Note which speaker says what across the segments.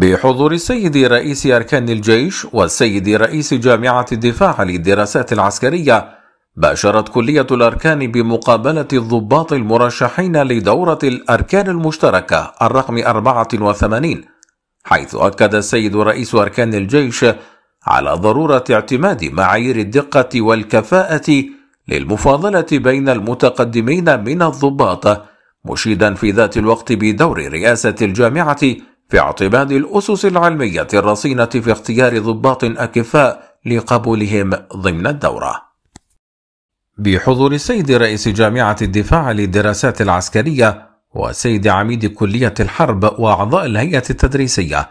Speaker 1: بحضور السيد رئيس أركان الجيش والسيد رئيس جامعة الدفاع للدراسات العسكرية باشرت كلية الأركان بمقابلة الضباط المرشحين لدورة الأركان المشتركة الرقم 84 حيث أكد السيد رئيس أركان الجيش على ضرورة اعتماد معايير الدقة والكفاءة للمفاضلة بين المتقدمين من الضباط مشيدا في ذات الوقت بدور رئاسة الجامعة في اعتماد الأسس العلمية الرصينة في اختيار ضباط أكفاء لقبولهم ضمن الدورة. بحضور السيد رئيس جامعة الدفاع للدراسات العسكرية وسيد عميد كلية الحرب وأعضاء الهيئة التدريسية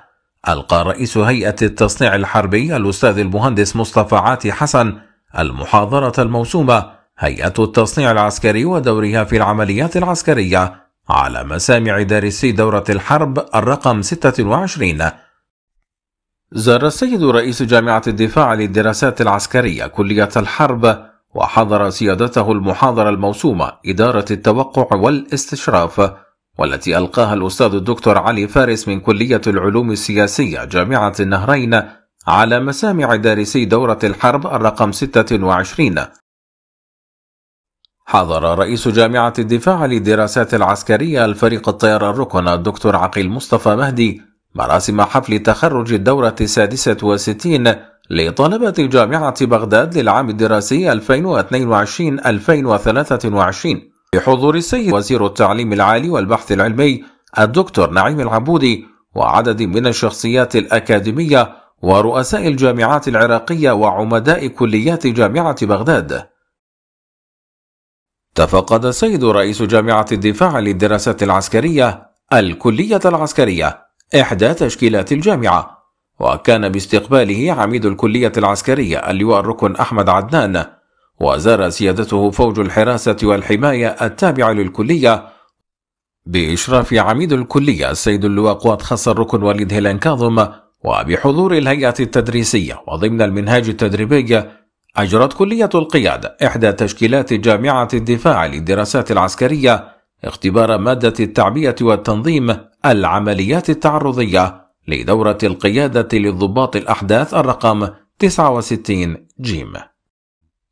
Speaker 1: ألقى رئيس هيئة التصنيع الحربي الأستاذ المهندس مصطفى عاتي حسن المحاضرة الموسومة هيئة التصنيع العسكري ودورها في العمليات العسكرية على مسامع دارسي دورة الحرب الرقم 26 زار السيد رئيس جامعة الدفاع للدراسات العسكرية كلية الحرب وحضر سيادته المحاضرة الموسومة إدارة التوقع والاستشراف والتي ألقاها الأستاذ الدكتور علي فارس من كلية العلوم السياسية جامعة النهرين على مسامع دارسي دورة الحرب الرقم 26 حضر رئيس جامعة الدفاع للدراسات العسكرية الفريق الطيران الركن الدكتور عقيل مصطفى مهدي مراسم حفل تخرج الدورة السادسة وستين لطلبة جامعة بغداد للعام الدراسي 2022-2023 بحضور السيد وزير التعليم العالي والبحث العلمي الدكتور نعيم العبودي وعدد من الشخصيات الأكاديمية ورؤساء الجامعات العراقية وعمداء كليات جامعة بغداد تفقد السيد رئيس جامعة الدفاع للدراسات العسكرية الكلية العسكرية إحدى تشكيلات الجامعة وكان باستقباله عميد الكلية العسكرية اللواء الركن أحمد عدنان وزار سيادته فوج الحراسة والحماية التابع للكلية بإشراف عميد الكلية السيد اللواء قوات خاصة الركن وليد هيلان كاظم وبحضور الهيئة التدريسية وضمن المنهاج التدريبي أجرت كلية القيادة إحدى تشكيلات جامعة الدفاع للدراسات العسكرية اختبار مادة التعبئة والتنظيم العمليات التعرضية لدورة القيادة للضباط الأحداث الرقم 69 جيم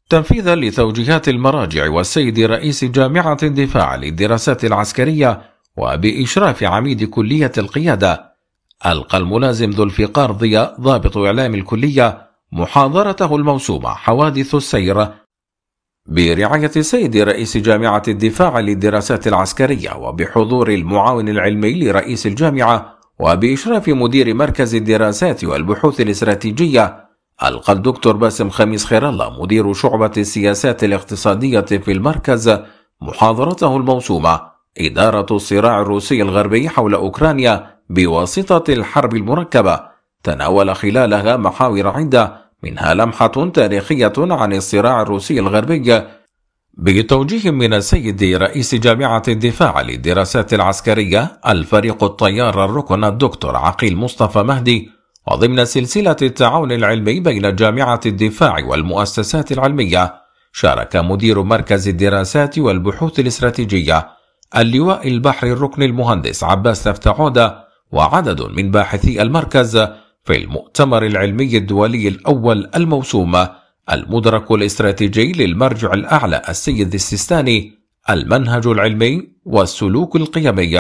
Speaker 1: تنفيذا لتوجيهات المراجع والسيد رئيس جامعة الدفاع للدراسات العسكرية وبإشراف عميد كلية القيادة ألقى الملازم ذو الفقار ضياء ضابط إعلام الكلية محاضرته الموسومة حوادث السير برعاية السيد رئيس جامعة الدفاع للدراسات العسكرية وبحضور المعاون العلمي لرئيس الجامعة وبإشراف مدير مركز الدراسات والبحوث الاستراتيجية ألقى الدكتور باسم خميس خير الله مدير شعبة السياسات الاقتصادية في المركز محاضرته الموسومة إدارة الصراع الروسي الغربي حول أوكرانيا بواسطة الحرب المركبة تناول خلالها محاور عدة منها لمحة تاريخية عن الصراع الروسي الغربي بتوجيه من السيد رئيس جامعة الدفاع للدراسات العسكرية الفريق الطيار الركن الدكتور عقيل مصطفى مهدي وضمن سلسلة التعاون العلمي بين جامعة الدفاع والمؤسسات العلمية شارك مدير مركز الدراسات والبحوث الاستراتيجية اللواء البحر الركن المهندس عباس تفتعودة وعدد من باحثي المركز في المؤتمر العلمي الدولي الأول الموسومة المدرك الاستراتيجي للمرجع الأعلى السيد السيستاني المنهج العلمي والسلوك القيمي